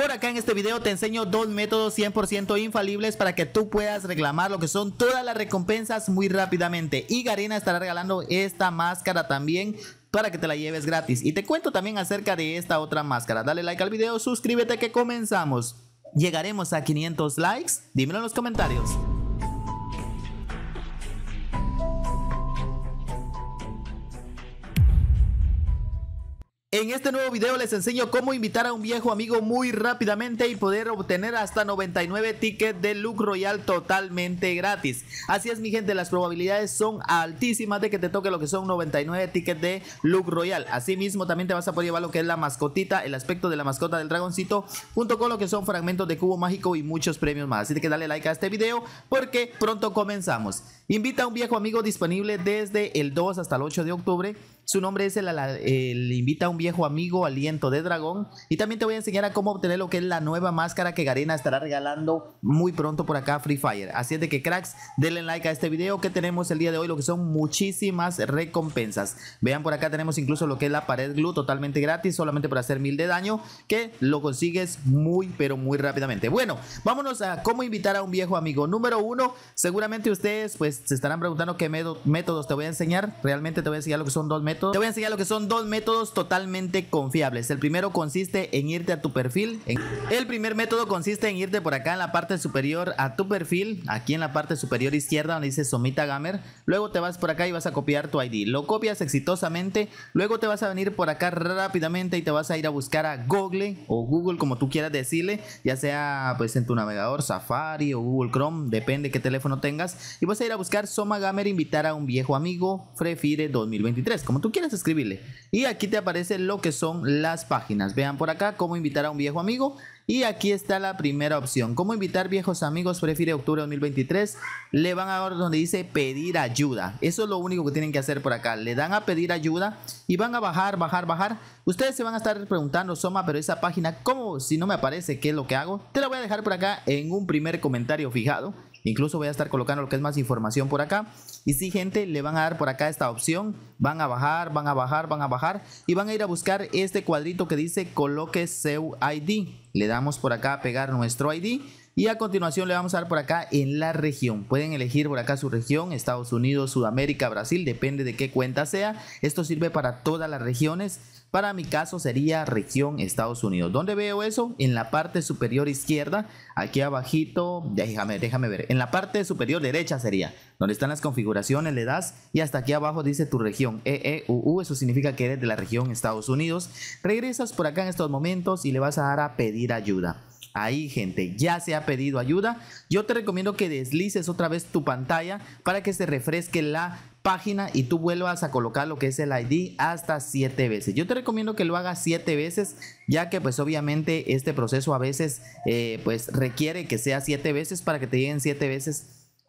Por acá en este video te enseño dos métodos 100% infalibles para que tú puedas reclamar lo que son todas las recompensas muy rápidamente. Y Garena estará regalando esta máscara también para que te la lleves gratis. Y te cuento también acerca de esta otra máscara. Dale like al video, suscríbete que comenzamos. ¿Llegaremos a 500 likes? Dímelo en los comentarios. En este nuevo video les enseño cómo invitar a un viejo amigo muy rápidamente y poder obtener hasta 99 tickets de Look Royal totalmente gratis. Así es mi gente, las probabilidades son altísimas de que te toque lo que son 99 tickets de Look Royal. Asimismo también te vas a poder llevar lo que es la mascotita, el aspecto de la mascota del dragoncito, junto con lo que son fragmentos de cubo mágico y muchos premios más. Así que dale like a este video porque pronto comenzamos. Invita a un viejo amigo disponible desde el 2 hasta el 8 de octubre. Su nombre es el, el invita a un viejo viejo amigo Aliento de Dragón. Y también te voy a enseñar a cómo obtener lo que es la nueva máscara que Garena estará regalando muy pronto por acá Free Fire. Así es de que cracks, denle like a este video que tenemos el día de hoy, lo que son muchísimas recompensas. Vean por acá tenemos incluso lo que es la pared glue totalmente gratis, solamente por hacer mil de daño, que lo consigues muy pero muy rápidamente. Bueno, vámonos a cómo invitar a un viejo amigo. Número uno, seguramente ustedes pues se estarán preguntando qué métodos te voy a enseñar. Realmente te voy a enseñar lo que son dos métodos. Te voy a enseñar lo que son dos métodos totalmente confiables. El primero consiste en irte a tu perfil. El primer método consiste en irte por acá en la parte superior a tu perfil, aquí en la parte superior izquierda donde dice Somita Gamer. Luego te vas por acá y vas a copiar tu ID. Lo copias exitosamente, luego te vas a venir por acá rápidamente y te vas a ir a buscar a Google o Google como tú quieras decirle, ya sea pues en tu navegador Safari o Google Chrome, depende qué teléfono tengas, y vas a ir a buscar Soma Gamer invitar a un viejo amigo Frefire 2023, como tú quieras escribirle. Y aquí te aparece el lo que son las páginas. Vean por acá cómo invitar a un viejo amigo. Y aquí está la primera opción. ¿Cómo invitar viejos amigos? Prefiere octubre 2023. Le van a dar donde dice pedir ayuda. Eso es lo único que tienen que hacer por acá. Le dan a pedir ayuda y van a bajar, bajar, bajar. Ustedes se van a estar preguntando, Soma, pero esa página, ¿cómo si no me aparece qué es lo que hago? Te la voy a dejar por acá en un primer comentario fijado. Incluso voy a estar colocando lo que es más información por acá. Y si sí, gente, le van a dar por acá esta opción. Van a bajar, van a bajar, van a bajar. Y van a ir a buscar este cuadrito que dice coloque seu ID. Le damos por acá a pegar nuestro ID. Y a continuación le vamos a dar por acá en la región. Pueden elegir por acá su región, Estados Unidos, Sudamérica, Brasil, depende de qué cuenta sea. Esto sirve para todas las regiones. Para mi caso sería región Estados Unidos. ¿Dónde veo eso? En la parte superior izquierda, aquí abajito, déjame, déjame ver. En la parte superior derecha sería, donde están las configuraciones, le das y hasta aquí abajo dice tu región, EEUU, eso significa que eres de la región Estados Unidos. Regresas por acá en estos momentos y le vas a dar a pedir ayuda. Ahí, gente, ya se ha pedido ayuda. Yo te recomiendo que deslices otra vez tu pantalla para que se refresque la página y tú vuelvas a colocar lo que es el ID hasta siete veces. Yo te recomiendo que lo hagas siete veces, ya que pues obviamente este proceso a veces eh, pues requiere que sea siete veces para que te lleguen siete veces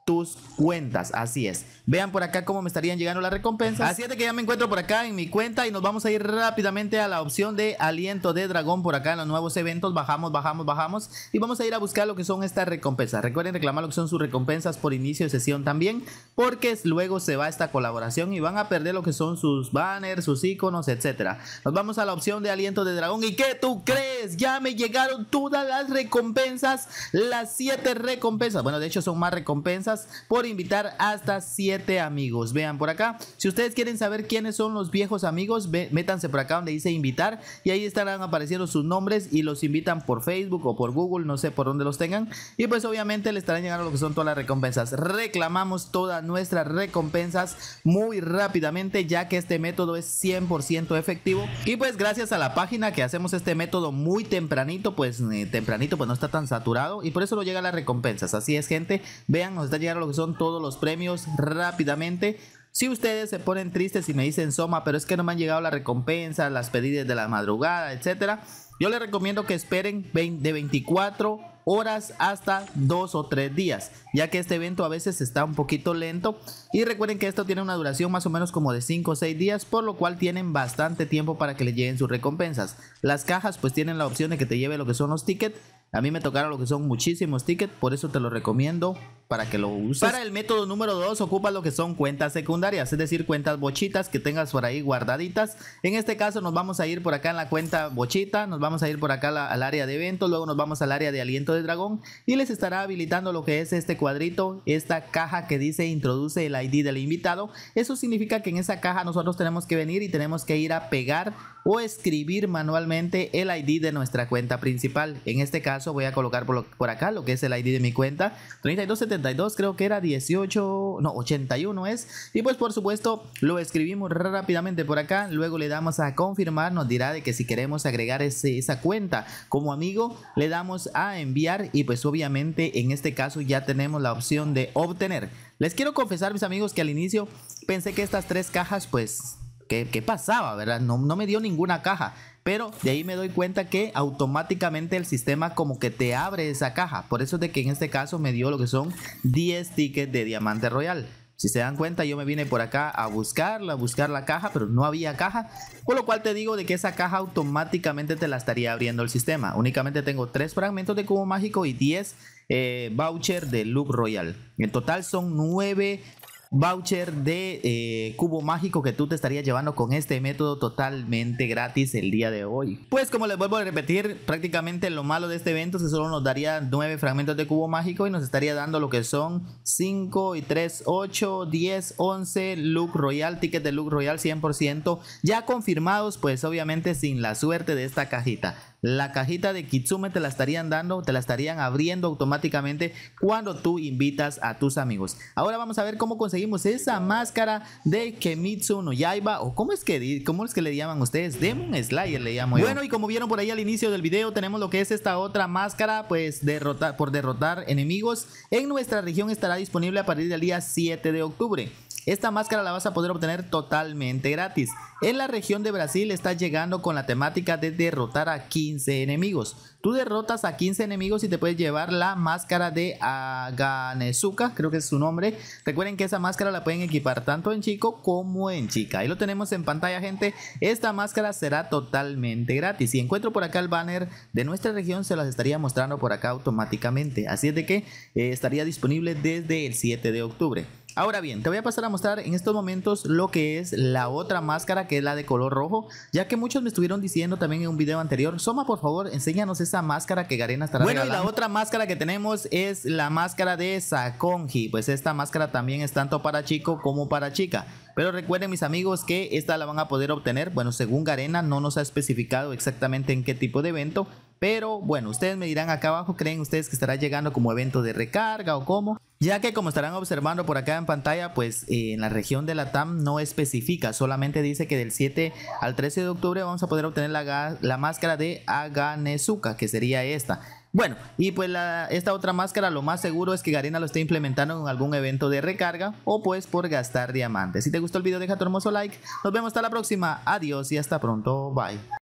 tus cuentas. Así es. Vean por acá cómo me estarían llegando las recompensas. Así es que ya me encuentro por acá en mi cuenta y nos vamos a ir rápidamente a la opción de aliento de dragón por acá en los nuevos eventos. Bajamos, bajamos, bajamos y vamos a ir a buscar lo que son estas recompensas. Recuerden reclamar lo que son sus recompensas por inicio de sesión también porque luego se va esta colaboración y van a perder lo que son sus banners, sus iconos, etcétera. Nos vamos a la opción de aliento de dragón y ¿qué tú crees? Ya me llegaron todas las recompensas, las 7 recompensas. Bueno, de hecho son más recompensas por invitar hasta 7 amigos. Vean por acá. Si ustedes quieren saber quiénes son los viejos amigos, métanse por acá donde dice invitar y ahí estarán apareciendo sus nombres y los invitan por Facebook o por Google, no sé por dónde los tengan. Y pues obviamente les estarán llegando lo que son todas las recompensas. Reclamamos todas nuestras recompensas muy rápidamente ya que este método es 100% efectivo. Y pues gracias a la página que hacemos este método muy tempranito, pues eh, tempranito pues no está tan saturado y por eso no llega las recompensas. Así es gente, vean, nos está llegando lo que son todos los premios rápidamente. Si ustedes se ponen tristes y me dicen Soma, pero es que no me han llegado las recompensas, las pedidas de la madrugada, etcétera, yo les recomiendo que esperen de 24 horas hasta 2 o 3 días, ya que este evento a veces está un poquito lento. Y recuerden que esto tiene una duración más o menos como de 5 o 6 días, por lo cual tienen bastante tiempo para que les lleguen sus recompensas. Las cajas pues tienen la opción de que te lleve lo que son los tickets, a mí me tocaron lo que son muchísimos tickets, por eso te lo recomiendo para que lo uses. Para el método número 2, ocupa lo que son cuentas secundarias, es decir, cuentas bochitas que tengas por ahí guardaditas. En este caso nos vamos a ir por acá en la cuenta bochita, nos vamos a ir por acá al área de eventos, luego nos vamos al área de aliento de dragón y les estará habilitando lo que es este cuadrito, esta caja que dice introduce el ID del invitado. Eso significa que en esa caja nosotros tenemos que venir y tenemos que ir a pegar o escribir manualmente el ID de nuestra cuenta principal. En este caso voy a colocar por, acá lo que es el ID de mi cuenta. 3272 creo que era 18, no, 81 es. Y pues por supuesto lo escribimos rápidamente por acá. Luego le damos a confirmar. Nos dirá de que si queremos agregar ese, esa cuenta como amigo, le damos a enviar. Y pues obviamente en este caso ya tenemos la opción de obtener. Les quiero confesar, mis amigos, que al inicio pensé que estas tres cajas, pues, ¿qué, pasaba, verdad? No, no me dio ninguna caja pero de ahí me doy cuenta que automáticamente el sistema como que te abre esa caja. Por eso es de que en este caso me dio lo que son 10 tickets de diamante royal. Si se dan cuenta, yo me vine por acá a buscarla, a buscar la caja, pero no había caja. Con lo cual te digo de que esa caja automáticamente te la estaría abriendo el sistema. Únicamente tengo 3 fragmentos de cubo mágico y 10 vouchers eh, voucher de look royal. En total son 9 voucher de eh, cubo mágico que tú te estarías llevando con este método totalmente gratis el día de hoy. Pues como les vuelvo a repetir, prácticamente lo malo de este evento es que solo nos daría 9 fragmentos de cubo mágico y nos estaría dando lo que son 5 y 3, 8, 10, 11 look royal, ticket de look royal 100% ya confirmados pues obviamente sin la suerte de esta cajita. La cajita de Kitsume te la estarían dando, te la estarían abriendo automáticamente cuando tú invitas a tus amigos. Ahora vamos a ver cómo conseguimos esa máscara de Kemitsu no Yaiba o cómo es que cómo es que le llaman ustedes, Demon Slayer le llamo yo. Bueno, y como vieron por ahí al inicio del video, tenemos lo que es esta otra máscara pues derrotar por derrotar enemigos. En nuestra región estará disponible a partir del día 7 de octubre. Esta máscara la vas a poder obtener totalmente gratis. En la región de Brasil está llegando con la temática de derrotar a 15 enemigos. Tú derrotas a 15 enemigos y te puedes llevar la máscara de Aganezuka, creo que es su nombre. Recuerden que esa máscara la pueden equipar tanto en chico como en chica. Ahí lo tenemos en pantalla, gente. Esta máscara será totalmente gratis. Si encuentro por acá el banner de nuestra región, se las estaría mostrando por acá automáticamente. Así es de que eh, estaría disponible desde el 7 de octubre. Ahora bien, te voy a pasar a mostrar en estos momentos lo que es la otra máscara que es la de color rojo, ya que muchos me estuvieron diciendo también en un video anterior, Soma por favor enséñanos esa máscara que Garena estará Bueno y la otra máscara que tenemos es la máscara de Sakonji, pues esta máscara también es tanto para chico como para chica. Pero recuerden mis amigos que esta la van a poder obtener, bueno según Garena no nos ha especificado exactamente en qué tipo de evento, pero bueno, ustedes me dirán acá abajo, ¿creen ustedes que estará llegando como evento de recarga o cómo? ya que como estarán observando por acá en pantalla, pues eh, en la región de la TAM no especifica, solamente dice que del 7 al 13 de octubre vamos a poder obtener la, máscara de Aganesuka, que sería esta. Bueno, y pues esta otra máscara lo más seguro es que Garena lo esté implementando en algún evento de recarga o pues por gastar diamantes. Si te gustó el video deja tu hermoso like, nos vemos hasta la próxima, adiós y hasta pronto, bye.